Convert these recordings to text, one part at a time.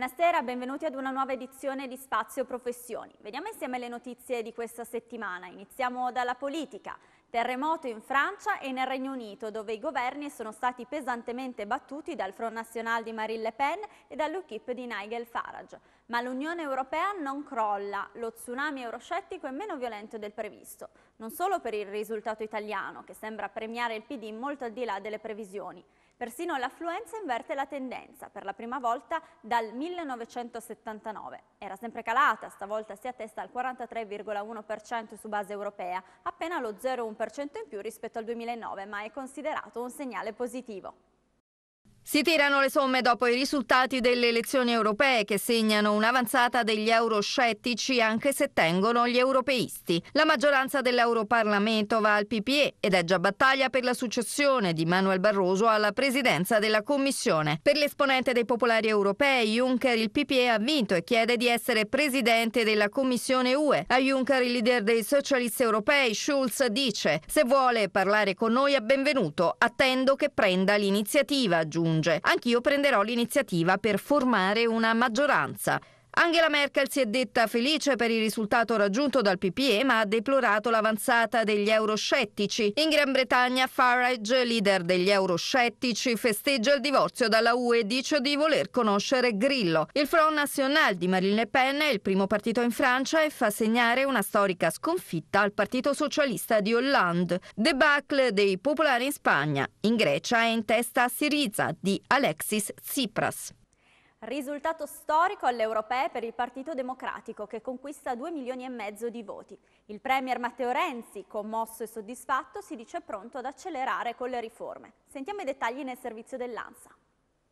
Buonasera, benvenuti ad una nuova edizione di Spazio Professioni. Vediamo insieme le notizie di questa settimana. Iniziamo dalla politica. Terremoto in Francia e nel Regno Unito, dove i governi sono stati pesantemente battuti dal Front National di Marine Le Pen e dall'Ukip di Nigel Farage. Ma l'Unione Europea non crolla, lo tsunami euroscettico è meno violento del previsto, non solo per il risultato italiano, che sembra premiare il PD molto al di là delle previsioni. Persino l'affluenza inverte la tendenza, per la prima volta dal 1979. Era sempre calata, stavolta si attesta al 43,1% su base europea, appena lo 0,1% 1% in più rispetto al 2009, ma è considerato un segnale positivo. Si tirano le somme dopo i risultati delle elezioni europee che segnano un'avanzata degli euroscettici anche se tengono gli europeisti. La maggioranza dell'Europarlamento va al PPE ed è già battaglia per la successione di Manuel Barroso alla presidenza della Commissione. Per l'esponente dei popolari europei Juncker il PPE ha vinto e chiede di essere presidente della Commissione UE. A Juncker il leader dei socialisti europei Schulz dice se vuole parlare con noi è benvenuto, attendo che prenda l'iniziativa, aggiunge aggiunge. Anch'io prenderò l'iniziativa per formare una maggioranza. Angela Merkel si è detta felice per il risultato raggiunto dal PPE, ma ha deplorato l'avanzata degli euroscettici. In Gran Bretagna Farage, leader degli euroscettici, festeggia il divorzio dalla UE e dice di voler conoscere Grillo. Il Front National di Marine Le Pen è il primo partito in Francia e fa segnare una storica sconfitta al Partito Socialista di Hollande. Debacle dei popolari in Spagna. In Grecia è in testa Siriza di Alexis Tsipras. Risultato storico alle europee per il Partito Democratico che conquista 2 milioni e mezzo di voti. Il Premier Matteo Renzi, commosso e soddisfatto, si dice pronto ad accelerare con le riforme. Sentiamo i dettagli nel servizio dell'ANSA.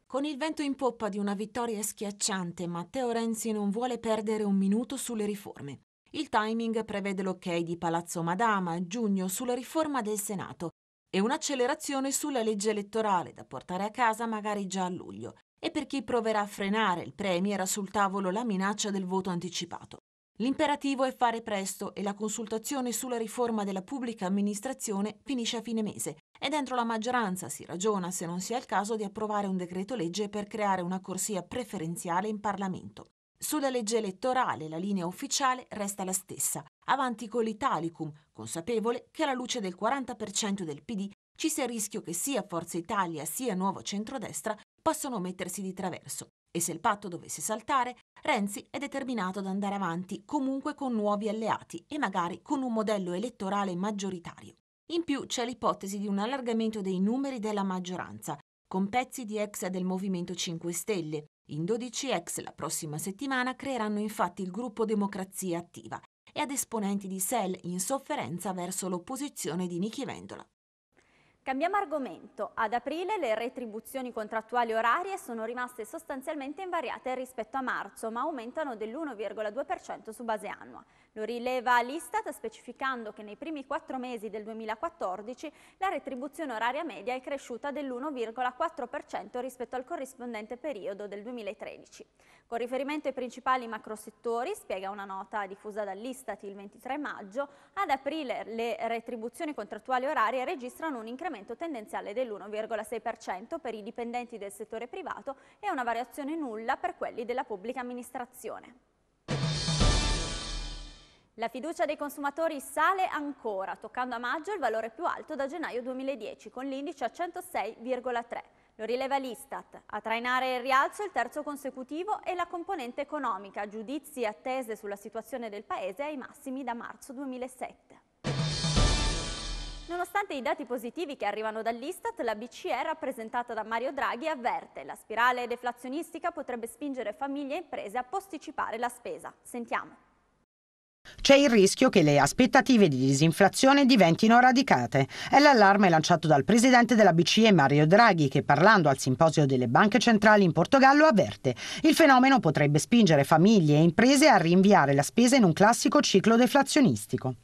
Con il vento in poppa di una vittoria schiacciante, Matteo Renzi non vuole perdere un minuto sulle riforme. Il timing prevede l'ok di Palazzo Madama a giugno sulla riforma del Senato e un'accelerazione sulla legge elettorale da portare a casa magari già a luglio e per chi proverà a frenare il Premier sul tavolo la minaccia del voto anticipato. L'imperativo è fare presto e la consultazione sulla riforma della pubblica amministrazione finisce a fine mese e dentro la maggioranza si ragiona se non sia il caso di approvare un decreto legge per creare una corsia preferenziale in Parlamento. Sulla legge elettorale la linea ufficiale resta la stessa, avanti con l'Italicum, consapevole che alla luce del 40% del PD ci sia il rischio che sia Forza Italia sia Nuovo Centrodestra possono mettersi di traverso e se il patto dovesse saltare, Renzi è determinato ad andare avanti comunque con nuovi alleati e magari con un modello elettorale maggioritario. In più c'è l'ipotesi di un allargamento dei numeri della maggioranza, con pezzi di ex del Movimento 5 Stelle. In 12 ex la prossima settimana creeranno infatti il gruppo Democrazia Attiva e ad esponenti di SEL in sofferenza verso l'opposizione di Nichi Vendola. Cambiamo argomento. Ad aprile le retribuzioni contrattuali orarie sono rimaste sostanzialmente invariate rispetto a marzo, ma aumentano dell'1,2% su base annua. Lo rileva l'Istat specificando che nei primi quattro mesi del 2014 la retribuzione oraria media è cresciuta dell'1,4% rispetto al corrispondente periodo del 2013. Con riferimento ai principali macrosettori, spiega una nota diffusa dall'Istat il 23 maggio, ad aprile le retribuzioni contrattuali orarie registrano un incremento tendenziale dell'1,6% per i dipendenti del settore privato e una variazione nulla per quelli della pubblica amministrazione. La fiducia dei consumatori sale ancora, toccando a maggio il valore più alto da gennaio 2010, con l'indice a 106,3. Lo rileva l'Istat. A trainare il rialzo il terzo consecutivo e la componente economica, giudizi e attese sulla situazione del Paese ai massimi da marzo 2007. Nonostante i dati positivi che arrivano dall'Istat, la BCE rappresentata da Mario Draghi avverte la spirale deflazionistica potrebbe spingere famiglie e imprese a posticipare la spesa. Sentiamo. C'è il rischio che le aspettative di disinflazione diventino radicate. È l'allarme lanciato dal presidente della BCE Mario Draghi che parlando al simposio delle banche centrali in Portogallo avverte. Il fenomeno potrebbe spingere famiglie e imprese a rinviare la spesa in un classico ciclo deflazionistico.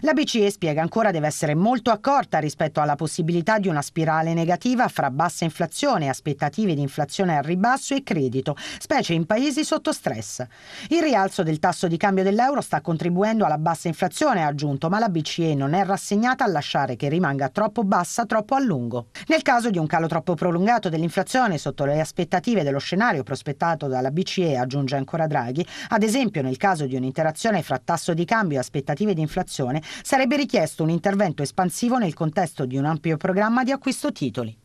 La BCE spiega ancora deve essere molto accorta rispetto alla possibilità di una spirale negativa fra bassa inflazione, aspettative di inflazione al ribasso e credito, specie in paesi sotto stress. Il rialzo del tasso di cambio dell'euro sta contribuendo alla bassa inflazione, ha aggiunto, ma la BCE non è rassegnata a lasciare che rimanga troppo bassa troppo a lungo. Nel caso di un calo troppo prolungato dell'inflazione sotto le aspettative dello scenario prospettato dalla BCE, aggiunge ancora Draghi, ad esempio nel caso di un'interazione fra tasso di cambio e aspettative di inflazione, Commissione, sarebbe richiesto un intervento espansivo nel contesto di un ampio programma di acquisto titoli.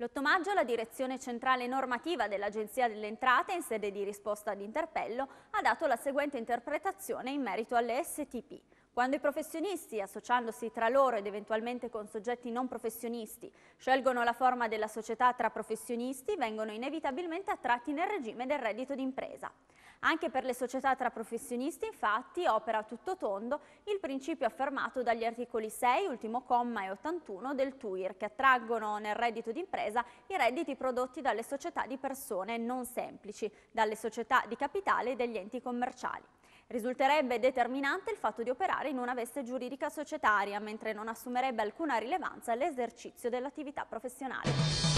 L'8 maggio la Direzione Centrale Normativa dell'Agenzia delle Entrate, in sede di risposta ad interpello, ha dato la seguente interpretazione in merito alle STP. Quando i professionisti, associandosi tra loro ed eventualmente con soggetti non professionisti, scelgono la forma della società tra professionisti, vengono inevitabilmente attratti nel regime del reddito d'impresa. Anche per le società tra professionisti, infatti, opera a tutto tondo il principio affermato dagli articoli 6, ultimo comma e 81 del TUIR, che attraggono nel reddito d'impresa i redditi prodotti dalle società di persone non semplici, dalle società di capitale e degli enti commerciali. Risulterebbe determinante il fatto di operare in una veste giuridica societaria, mentre non assumerebbe alcuna rilevanza l'esercizio dell'attività professionale.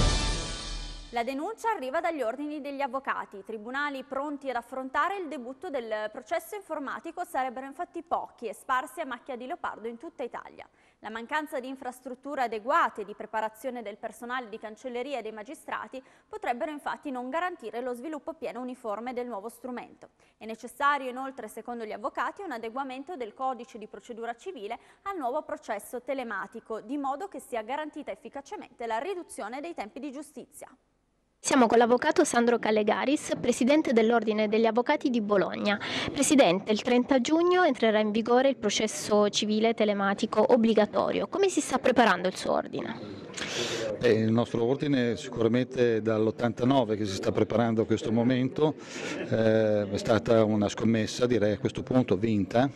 La denuncia arriva dagli ordini degli avvocati. I Tribunali pronti ad affrontare il debutto del processo informatico sarebbero infatti pochi e sparsi a macchia di leopardo in tutta Italia. La mancanza di infrastrutture adeguate e di preparazione del personale di cancelleria e dei magistrati potrebbero infatti non garantire lo sviluppo pieno uniforme del nuovo strumento. È necessario inoltre, secondo gli avvocati, un adeguamento del codice di procedura civile al nuovo processo telematico, di modo che sia garantita efficacemente la riduzione dei tempi di giustizia. Siamo con l'avvocato Sandro Callegaris, presidente dell'Ordine degli Avvocati di Bologna. Presidente, il 30 giugno entrerà in vigore il processo civile telematico obbligatorio. Come si sta preparando il suo ordine? Eh, il nostro ordine sicuramente dall'89 che si sta preparando a questo momento, eh, è stata una scommessa direi a questo punto vinta,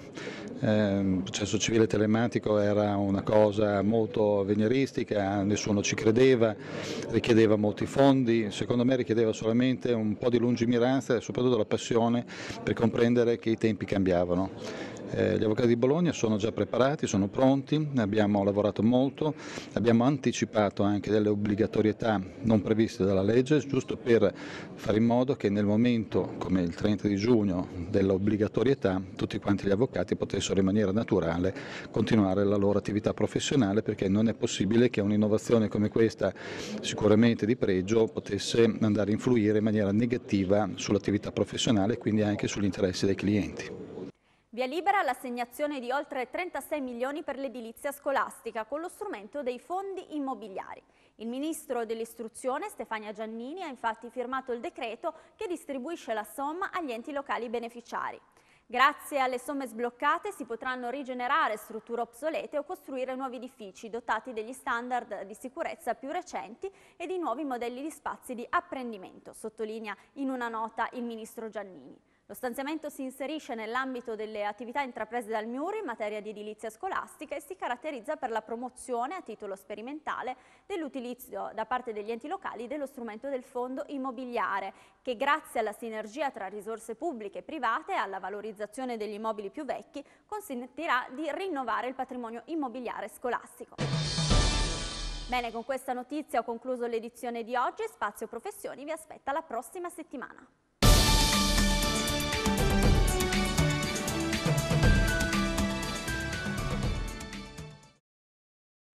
ehm, il eh, processo civile telematico era una cosa molto venieristica, nessuno ci credeva, richiedeva molti fondi, secondo me richiedeva solamente un po' di lungimiranza e soprattutto la passione per comprendere che i tempi cambiavano. Eh, gli avvocati di Bologna sono già preparati, sono pronti, abbiamo lavorato molto, abbiamo anticipato anche delle obbligatorietà non previste dalla legge, giusto per fare in modo che nel momento come il 30 di giugno dell'obbligatorietà tutti quanti gli avvocati potessero in maniera naturale continuare la loro attività professionale perché non è possibile che un'innovazione come questa sicuramente di pregio potesse andare a influire in maniera negativa sull'attività professionale e quindi anche sugli interessi dei clienti. Via libera l'assegnazione di oltre 36 milioni per l'edilizia scolastica con lo strumento dei fondi immobiliari. Il ministro dell'istruzione Stefania Giannini ha infatti firmato il decreto che distribuisce la somma agli enti locali beneficiari. Grazie alle somme sbloccate si potranno rigenerare strutture obsolete o costruire nuovi edifici dotati degli standard di sicurezza più recenti e di nuovi modelli di spazi di apprendimento, sottolinea in una nota il ministro Giannini. Lo stanziamento si inserisce nell'ambito delle attività intraprese dal MIUR in materia di edilizia scolastica e si caratterizza per la promozione a titolo sperimentale dell'utilizzo da parte degli enti locali dello strumento del fondo immobiliare che grazie alla sinergia tra risorse pubbliche e private e alla valorizzazione degli immobili più vecchi consentirà di rinnovare il patrimonio immobiliare scolastico. Bene, con questa notizia ho concluso l'edizione di oggi. Spazio Professioni vi aspetta la prossima settimana.